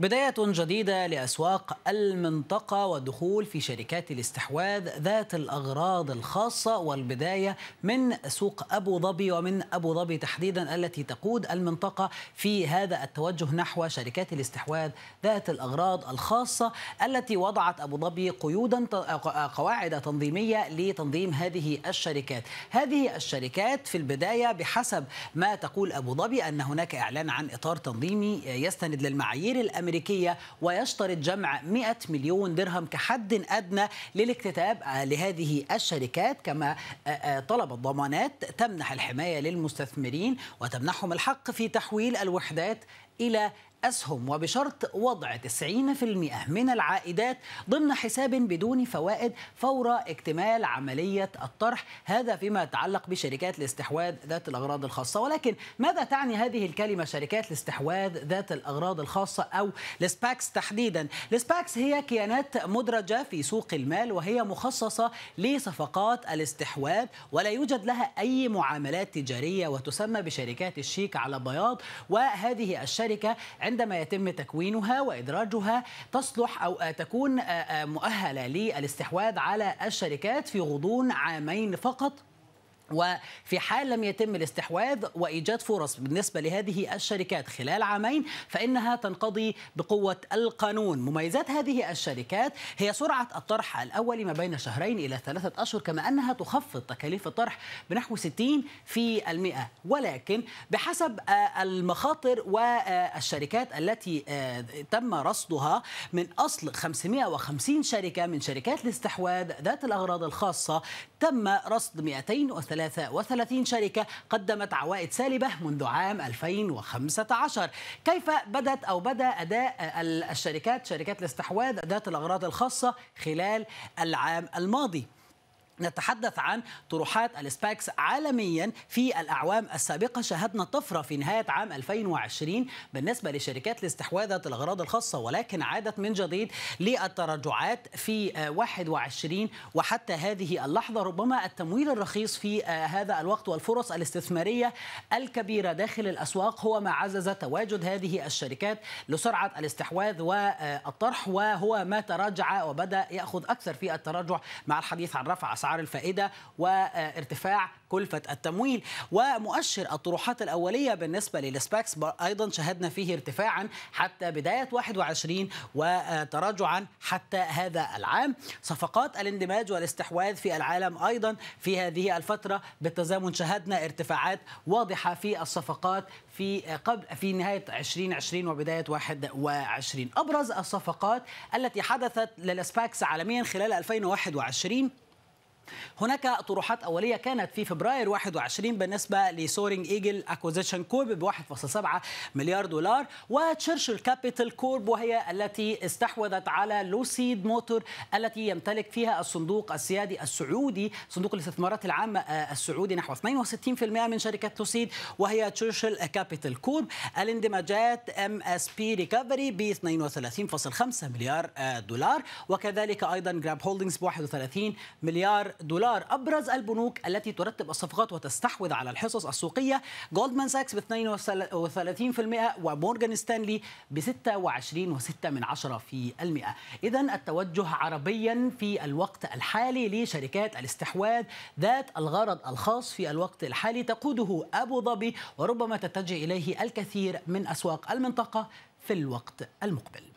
بداية جديدة لأسواق المنطقة والدخول في شركات الاستحواذ ذات الأغراض الخاصة والبداية من سوق أبو ظبي ومن أبو ظبي تحديدا التي تقود المنطقة في هذا التوجه نحو شركات الاستحواذ ذات الأغراض الخاصة التي وضعت أبو ظبي قيودا آه، قواعد تنظيمية لتنظيم هذه الشركات هذه الشركات في البداية بحسب ما تقول أبو ظبي أن هناك إعلان عن إطار تنظيمي يستند للمعايير الأمنية الأمريكية ويشترط جمع 100 مليون درهم كحد أدنى للاكتتاب لهذه الشركات كما آه، آه، طلبت ضمانات تمنح الحماية للمستثمرين وتمنحهم الحق في تحويل الوحدات إلى أسهم وبشرط وضع 90% من العائدات ضمن حساب بدون فوائد فور اكتمال عملية الطرح هذا فيما يتعلق بشركات الاستحواذ ذات الأغراض الخاصة ولكن ماذا تعني هذه الكلمة شركات الاستحواذ ذات الأغراض الخاصة أو لسباكس تحديدا لسباكس هي كيانات مدرجة في سوق المال وهي مخصصة لصفقات الاستحواذ ولا يوجد لها أي معاملات تجارية وتسمى بشركات الشيك على بياض وهذه الشركة عندما يتم تكوينها وإدراجها تصلح أو تكون مؤهلة للاستحواذ على الشركات في غضون عامين فقط وفي حال لم يتم الاستحواذ وايجاد فرص بالنسبه لهذه الشركات خلال عامين فانها تنقضي بقوه القانون، مميزات هذه الشركات هي سرعه الطرح الاولي ما بين شهرين الى ثلاثه اشهر كما انها تخفض تكاليف الطرح بنحو 60 في المئة ولكن بحسب آه، المخاطر والشركات التي آه، تم رصدها من اصل 550 شركه من شركات الاستحواذ ذات الاغراض الخاصه تم رصد 230 133 شركة قدمت عوائد سالبة منذ عام 2015 كيف بدت أو بدأ أداء الشركات شركات الاستحواذ أداة الأغراض الخاصة خلال العام الماضي نتحدث عن طروحات الاسباكس عالميا في الأعوام السابقة شهدنا طفرة في نهاية عام 2020 بالنسبة لشركات الاستحواذات الأغراض الخاصة ولكن عادت من جديد للتراجعات في 21 وحتى هذه اللحظة ربما التمويل الرخيص في هذا الوقت والفرص الاستثمارية الكبيرة داخل الأسواق هو ما عزز تواجد هذه الشركات لسرعة الاستحواذ والطرح وهو ما تراجع وبدأ يأخذ أكثر في التراجع مع الحديث عن رفع أسعار الفائدة وارتفاع كلفة التمويل ومؤشر الطروحات الأولية بالنسبة للسباكس أيضا شهدنا فيه ارتفاعا حتى بداية 21 وتراجعا حتى هذا العام صفقات الاندماج والاستحواذ في العالم أيضا في هذه الفترة بالتزامن شهدنا ارتفاعات واضحة في الصفقات في قبل في نهاية 2020 وبداية 21 أبرز الصفقات التي حدثت للسباكس عالميا خلال 2021 هناك طروحات أولية كانت في فبراير 21 بالنسبة لسورينج إيجل أكوزيشن كورب ب 1.7 مليار دولار وتشرشل كابيتال كورب وهي التي استحوذت على لوسيد موتور التي يمتلك فيها الصندوق السيادي السعودي صندوق الاستثمارات العامة آه، السعودي نحو 62% من شركة لوسيد وهي تشرشل كابيتال كورب الاندماجات ام اس بي ريكفري ب 32.5 مليار آه، دولار وكذلك ايضا جراب هولدنجز ب 31 مليار دولار أبرز البنوك التي ترتب الصفقات وتستحوذ على الحصص السوقية جولدمان ساكس ب 32% ومورجان ستانلي ب 26.6 إذا التوجه عربيا في الوقت الحالي لشركات الاستحواذ ذات الغرض الخاص في الوقت الحالي تقوده أبو ظبي وربما تتجه إليه الكثير من أسواق المنطقة في الوقت المقبل